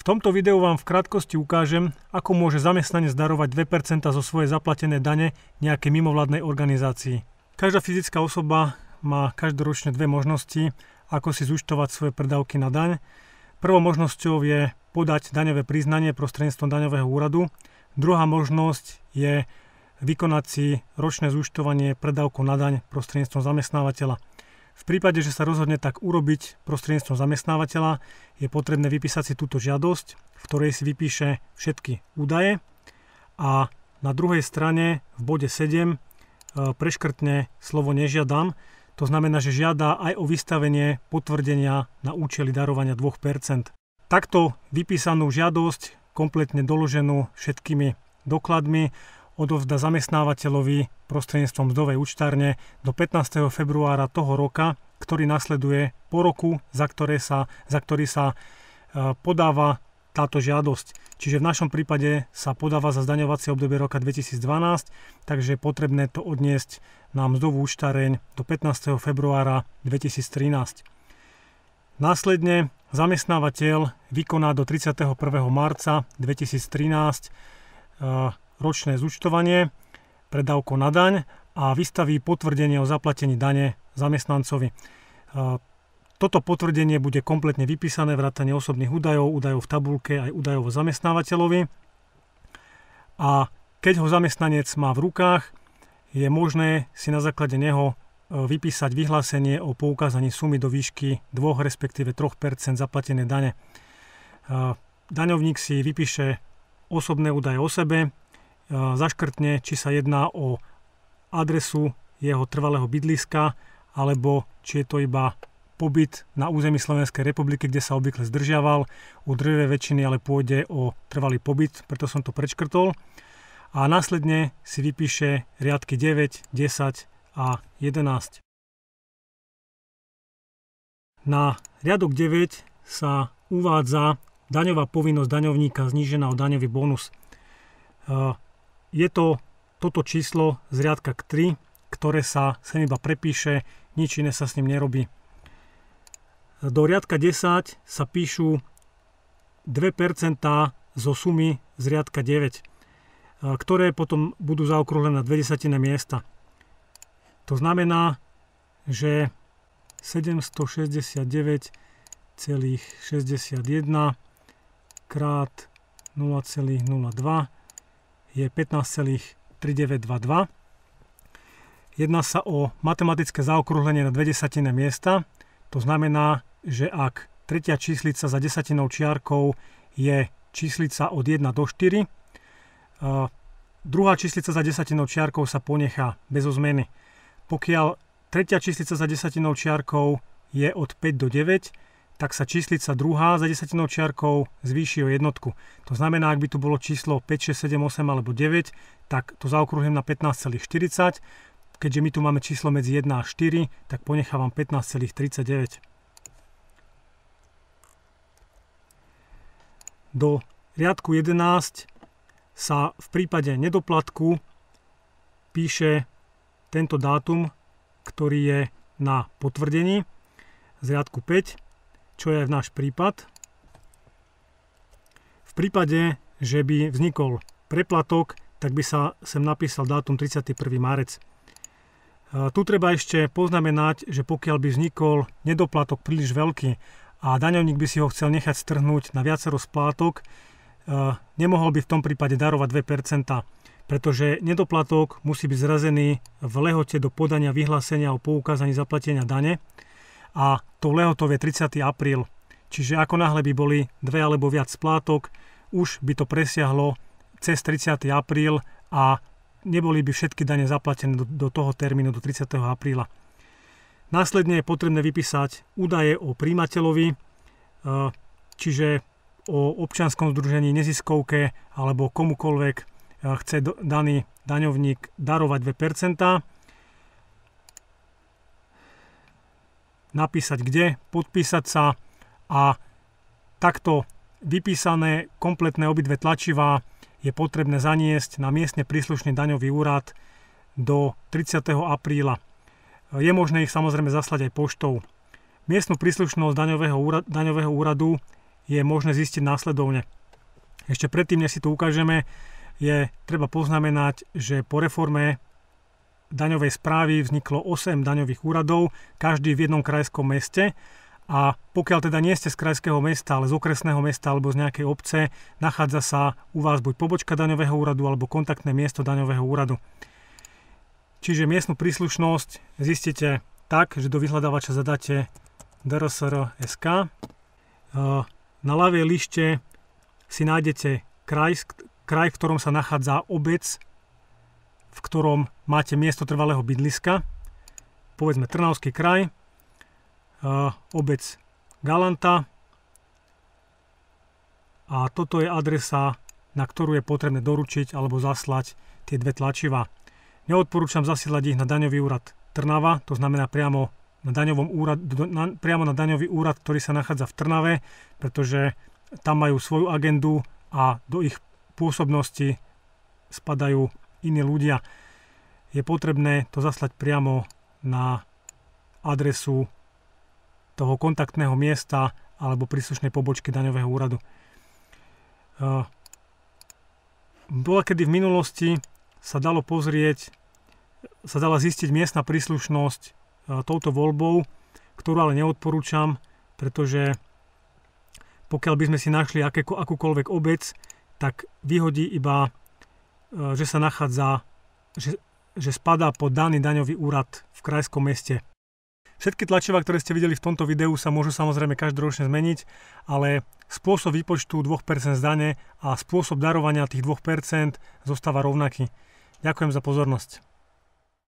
V tomto videu vám v krátkosti ukážem, ako môže zamestnanec darovať 2% zo svojej zaplatené dane nejakej mimovládnej organizácii. Každá fyzická osoba má každoročne dve možnosti, ako si zúštovať svoje predávky na daň. Prvou možnosťou je podať daňové priznanie prostredníctvom daňového úradu. Druhá možnosť je vykonať si ročné zúštovanie predávku na daň prostredníctvom zamestnávateľa. V prípade, že sa rozhodne tak urobiť prostredníctvom zamestnávateľa, je potrebné vypísať si túto žiadosť, v ktorej si vypíše všetky údaje a na druhej strane v bode 7 e, preškrtne slovo nežiadam, to znamená, že žiada aj o vystavenie potvrdenia na účely darovania 2%. Takto vypísanú žiadosť, kompletne doloženú všetkými dokladmi, odovzda zamestnávateľovi prostredníctvom mzdovej účtárne do 15. februára toho roka, ktorý nasleduje po roku, za, ktoré sa, za ktorý sa e, podáva táto žiadosť. Čiže v našom prípade sa podáva za zdaňovacie obdobie roka 2012, takže je potrebné to odniesť na mzdovú účtareň do 15. februára 2013. Následne zamestnávateľ vykoná do 31. marca 2013 ročné zúčtovanie, predávko na daň a vystaví potvrdenie o zaplatení dane zamestnancovi. E, toto potvrdenie bude kompletne vypísané, vrátanie osobných údajov, údajov v tabulke aj údajov o zamestnávateľovi. A keď ho zamestnanec má v rukách, je možné si na základe neho e, vypísať vyhlásenie o poukázaní sumy do výšky 2 respektíve 3 zaplatené dane. E, daňovník si vypíše osobné údaje o sebe, E, zaškrtne, či sa jedná o adresu jeho trvalého bydliska, alebo či je to iba pobyt na území Slovenskej republiky, kde sa obvykle zdržiaval. U drvej väčšiny ale pôjde o trvalý pobyt, preto som to prečkrtol. A následne si vypíše riadky 9, 10 a 11. Na riadok 9 sa uvádza daňová povinnosť daňovníka znížená o daňový bonus. E, je to toto číslo z riadka k 3, ktoré sa sem iba prepíše, nič iné sa s ním nerobí. Do riadka 10 sa píšu 2% zo sumy z riadka 9, eh, ktoré potom budú zaokrúhlené na 20 miesta. To znamená, že 769,61 krát 0,02 je 15,3922. Jedná sa o matematické zaokrúhlenie na dve miesta. To znamená, že ak tretia číslica za desatinou čiarkou je číslica od 1 do 4, druhá číslica za desatinou čiarkou sa ponechá bez zmeny. Pokiaľ tretia číslica za desatinou čiarkou je od 5 do 9, tak sa číslica druhá za desatinou čiarkou zvýši o jednotku. To znamená, ak by tu bolo číslo 5, 6, 7, 8 alebo 9, tak to zaokrúhnem na 15,40. Keďže my tu máme číslo medzi 1 a 4, tak ponechávam 15,39. Do riadku 11 sa v prípade nedoplatku píše tento dátum, ktorý je na potvrdení z riadku 5 čo je v náš prípad. V prípade, že by vznikol preplatok, tak by sa sem napísal dátum 31. marec. E, tu treba ešte poznamenať, že pokiaľ by vznikol nedoplatok príliš veľký a daňovník by si ho chcel nechať strhnúť na viacero splátok, e, nemohol by v tom prípade darovať 2%, pretože nedoplatok musí byť zrazený v lehote do podania vyhlásenia o poukázaní zaplatenia dane a to lehotov je 30. apríl. Čiže ako náhle by boli dve alebo viac splátok, už by to presiahlo cez 30. apríl a neboli by všetky dane zaplatené do, do toho termínu do 30. apríla. Následne je potrebné vypísať údaje o príjimateľovi, e, čiže o občianskom združení, neziskovke alebo komukolvek e, chce daný daňovník darovať 2 napísať kde, podpísať sa a takto vypísané kompletné obidve tlačivá je potrebné zaniesť na miestne príslušný daňový úrad do 30. apríla. Je možné ich samozrejme zaslať aj poštou. Miestnu príslušnosť daňového, úra, daňového úradu je možné zistiť následovne. Ešte predtým, než si to ukážeme, je treba poznamenať, že po reforme daňovej správy vzniklo 8 daňových úradov, každý v jednom krajskom meste. A pokiaľ teda nie ste z krajského mesta, ale z okresného mesta alebo z nejakej obce, nachádza sa u vás buď pobočka daňového úradu alebo kontaktné miesto daňového úradu. Čiže miestnu príslušnosť zistíte tak, že do vyhľadávača zadáte drsr.sk. E, na ľavej lište si nájdete kraj, kraj, v ktorom sa nachádza obec ktorom máte miesto trvalého bydliska, povedzme Trnavský kraj, eh, obec Galanta a toto je adresa, na ktorú je potrebné doručiť alebo zaslať tie dve tlačiva. Neodporúčam zasielať ich na daňový úrad Trnava, to znamená priamo na, daňovom úrad, na, priamo na daňový úrad, ktorý sa nachádza v Trnave, pretože tam majú svoju agendu a do ich pôsobnosti spadajú iní ľudia, je potrebné to zaslať priamo na adresu toho kontaktného miesta alebo príslušnej pobočky daňového úradu. E, bola kedy v minulosti sa dalo pozrieť, sa dala zistiť miestna príslušnosť e, touto voľbou, ktorú ale neodporúčam, pretože pokiaľ by sme si našli akúkoľvek obec, tak vyhodí iba E, že sa nachádza, že, že spadá pod daný daňový úrad v krajskom meste. Všetky tlačiva, ktoré ste videli v tomto videu, sa môžu samozrejme každoročne zmeniť, ale spôsob výpočtu 2% z dane a spôsob darovania tých 2% zostáva rovnaký. Ďakujem za pozornosť.